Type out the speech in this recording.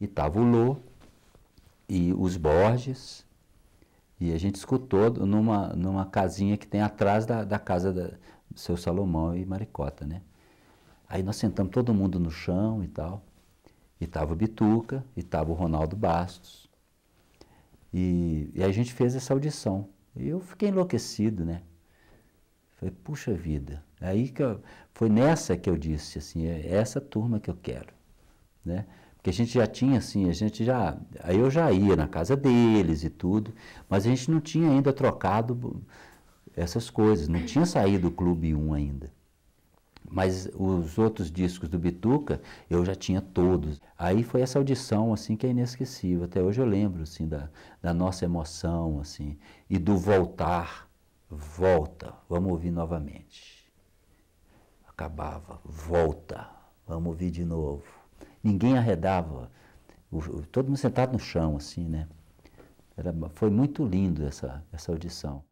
E Lô e os Borges, e a gente escutou numa, numa casinha que tem atrás da, da casa da do seu Salomão e Maricota, né? Aí nós sentamos todo mundo no chão e tal, e tava o Bituca, e tava o Ronaldo Bastos, e, e a gente fez essa audição, e eu fiquei enlouquecido, né? Falei, puxa vida, aí que eu, foi nessa que eu disse assim, é essa turma que eu quero, né? que a gente já tinha assim, a gente já, aí eu já ia na casa deles e tudo, mas a gente não tinha ainda trocado essas coisas, não tinha saído o Clube um ainda, mas os outros discos do Bituca eu já tinha todos, aí foi essa audição assim que é inesquecível, até hoje eu lembro assim da da nossa emoção assim, e do voltar, volta, vamos ouvir novamente, acabava, volta, vamos ouvir de novo ninguém arredava, o todo mundo sentado no chão, assim, né? Era foi muito lindo essa essa audição.